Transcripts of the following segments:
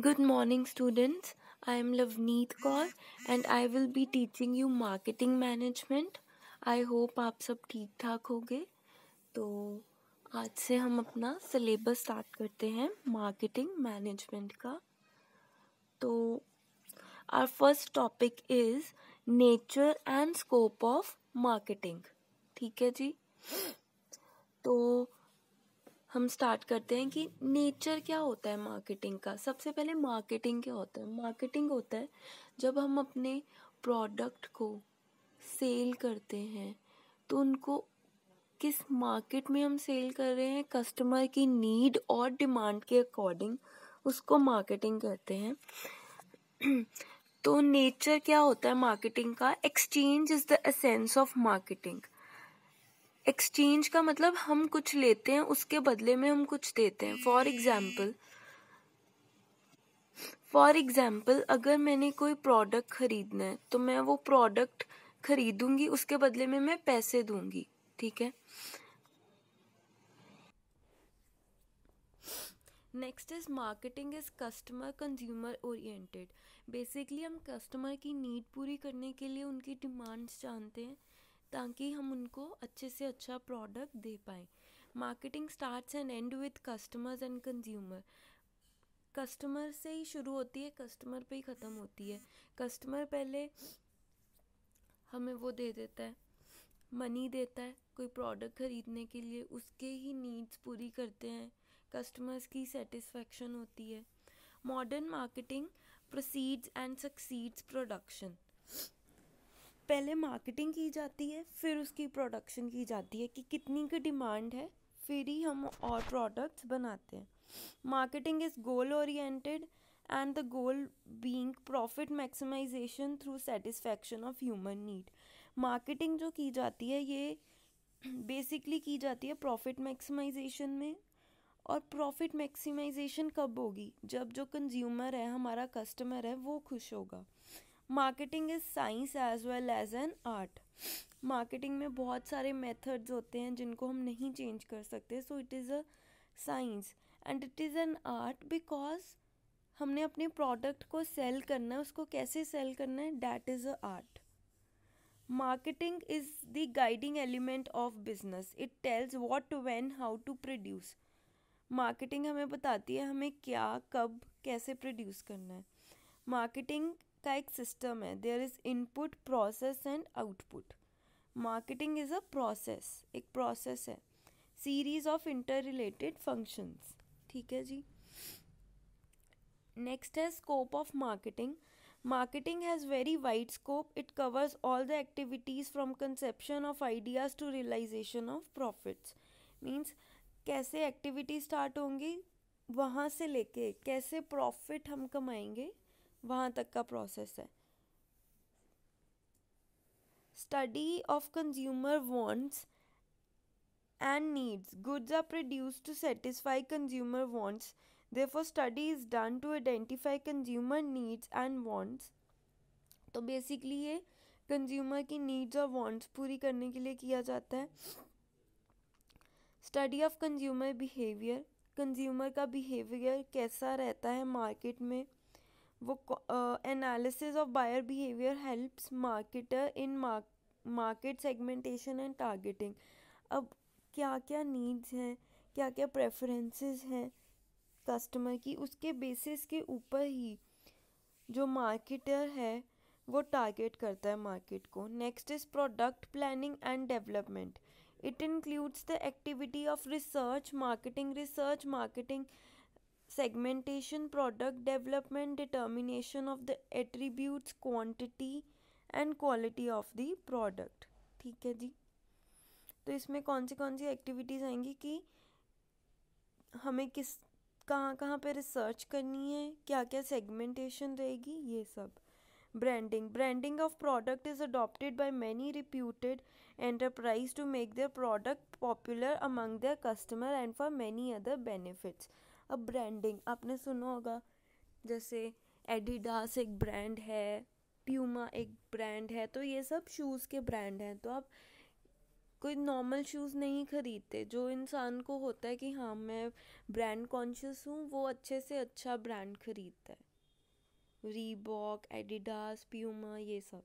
Good morning, students. I am Lavneet Kaur and I will be teaching you marketing management. I hope आप सब ठीक ठाक होंगे तो आज से हम अपना सिलेबस स्टार्ट करते हैं मार्केटिंग मैनेजमेंट का तो our first topic is nature and scope of marketing ठीक है जी तो हम स्टार्ट करते हैं कि नेचर क्या होता है मार्केटिंग का सबसे पहले मार्केटिंग क्या होता है मार्केटिंग होता है जब हम अपने प्रोडक्ट को सेल करते हैं तो उनको किस मार्केट में हम सेल कर रहे हैं कस्टमर की नीड और डिमांड के अकॉर्डिंग उसको मार्केटिंग करते हैं तो नेचर क्या होता है मार्केटिंग का exchange is the essence of marketing exchange का मतलब हम कुछ लेते हैं उसके बदले में हम कुछ देते हैं फॉर एग्जाम्पल फॉर एग्जाम्पल अगर मैंने कोई प्रोडक्ट खरीदना है तो मैं वो प्रोडक्ट खरीदूंगी उसके बदले में मैं पैसे दूंगी ठीक है next is marketing is customer consumer oriented basically हम कस्टमर की नीड पूरी करने के लिए उनकी डिमांड्स जानते हैं ताकि हम उनको अच्छे से अच्छा प्रोडक्ट दे पाएँ marketing starts and end with customers and consumer customer से ही शुरू होती है कस्टमर पे ही ख़त्म होती है कस्टमर पहले हमें वो दे देता है मनी देता है कोई प्रोडक्ट ख़रीदने के लिए उसके ही नीड्स पूरी करते हैं कस्टमर्स की सेटिस्फेक्शन होती है modern marketing proceeds and succeeds production पहले मार्केटिंग की जाती है फिर उसकी प्रोडक्शन की जाती है कि कितनी की डिमांड है फिर ही हम और प्रोडक्ट्स बनाते हैं marketing is goal oriented and the goal being profit maximization through satisfaction of human need marketing जो की जाती है ये बेसिकली की जाती है प्रॉफिट मैक्सिमाइजेशन में और प्रॉफिट मैक्सिमाइजेशन कब होगी जब जो कंज्यूमर है हमारा कस्टमर है वो खुश होगा marketing is science as well as an art marketing में बहुत सारे मेथड्स होते हैं जिनको हम नहीं चेंज कर सकते so it is a science and it is an art because हमने अपने प्रोडक्ट को सेल करना है उसको कैसे सेल करना है that is a art marketing is the guiding element of business it tells what when how to produce marketing हमें बताती है हमें क्या कब कैसे प्रोड्यूस करना है मार्केटिंग का एक सिस्टम है there is input process and output marketing is a process एक प्रोसेस है series of inter related functions ठीक है जी नेक्स्ट है scope of marketing marketing has very wide scope it covers all the activities from conception of ideas to realization of profits means कैसे activity start होंगी वहाँ से लेके कैसे प्रॉफिट हम कमाएंगे वहाँ तक का प्रोसेस है study of consumer wants and needs goods are produce to satisfy consumer wants therefore study is done to identify consumer needs and wants तो बेसिकली ये कंज्यूमर की नीड्स और वॉन्ट्स पूरी करने के लिए किया जाता है study of consumer behaviour consumer का बिहेवियर कैसा रहता है मार्केट में वो analysis of buyer behaviour helps marketer in market segmentation and targeting अब क्या क्या नीड्स हैं क्या क्या प्रेफरेंसेस हैं कस्टमर की उसके बेसिस के ऊपर ही जो मार्केटर है वो टारगेट करता है मार्केट को next is product planning and development it includes the activity of research marketing research marketing segmentation product development determination of the attributes quantity and quality of the product ठीक है जी तो इसमें कौन सी कौन सी एक्टिविटीज़ आएंगी कि हमें किस कहाँ कहाँ पे रिसर्च करनी है क्या क्या सेगमेंटेशन रहेगी ये सब branding branding of product is adopted by many reputed enterprise to make their product popular among their customer and for many other benefits अब ब्रांडिंग आपने सुना होगा जैसे एडिडास एक ब्रांड है प्यूमा एक ब्रांड है तो ये सब शूज़ के ब्रांड हैं तो आप कोई नॉर्मल शूज़ नहीं ख़रीदते जो इंसान को होता है कि हाँ मैं ब्रांड कॉन्शियस हूँ वो अच्छे से अच्छा ब्रांड ख़रीदता है रीबॉक एडिडास प्यूमा ये सब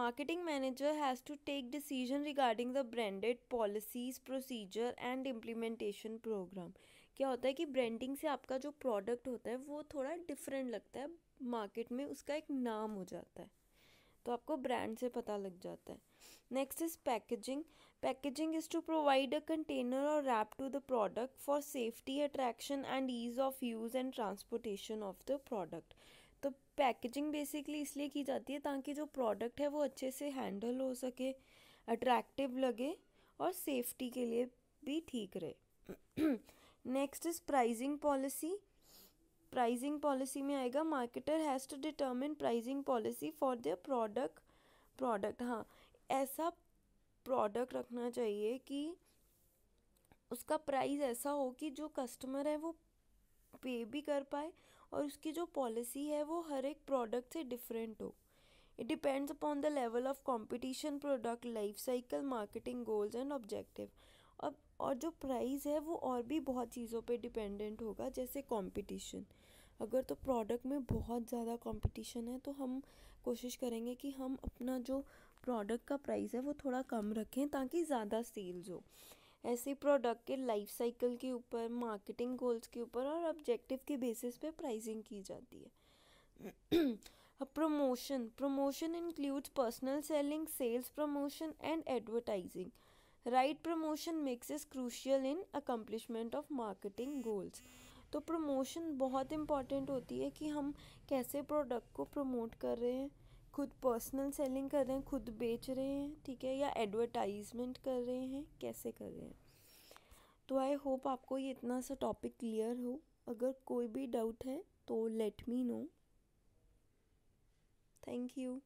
marketing manager has to take decision regarding the branded policies procedure and implementation programme क्या होता है कि ब्रांडिंग से आपका जो प्रोडक्ट होता है वो थोड़ा डिफरेंट लगता है मार्केट में उसका एक नाम हो जाता है तो आपको ब्रांड से पता लग जाता है next is packaging packaging is to provide a container और wrap to the product for safety attraction and ease of use and transportation of the product तो पैकेजिंग बेसिकली इसलिए की जाती है ताकि जो प्रोडक्ट है वो अच्छे से हैंडल हो सके अट्रैक्टिव लगे और सेफ्टी के लिए भी ठीक रहे next is pricing policy pricing policy में आएगा marketer has to determine pricing policy for their product product हाँ ऐसा प्रोडक्ट रखना चाहिए कि उसका प्राइस ऐसा हो कि जो कस्टमर है वो पे भी कर पाए और उसकी जो पॉलिसी है वो हर एक प्रोडक्ट से डिफरेंट हो it depends upon the level of competition product life cycle marketing goals and objective और जो प्राइस है वो और भी बहुत चीज़ों पे डिपेंडेंट होगा जैसे कंपटीशन अगर तो प्रोडक्ट में बहुत ज़्यादा कंपटीशन है तो हम कोशिश करेंगे कि हम अपना जो प्रोडक्ट का प्राइस है वो थोड़ा कम रखें ताकि ज़्यादा सेल्स हो ऐसे प्रोडक्ट के लाइफ साइकिल के ऊपर मार्केटिंग गोल्स के ऊपर और ऑब्जेक्टिव के बेसिस पे प्राइसिंग की जाती है अब promotion promotion includes personal selling sales promotion and advertising right promotion mix is crucial in accomplishment of marketing goals तो प्रमोशन बहुत इम्पॉर्टेंट होती है कि हम कैसे प्रोडक्ट को प्रमोट कर रहे हैं खुद पर्सनल सेलिंग कर रहे हैं खुद बेच रहे हैं ठीक है या एडवर्टाइजमेंट कर रहे हैं कैसे कर रहे हैं तो आई होप आपको ये इतना सा टॉपिक क्लियर हो अगर कोई भी डाउट है तो let me know thank you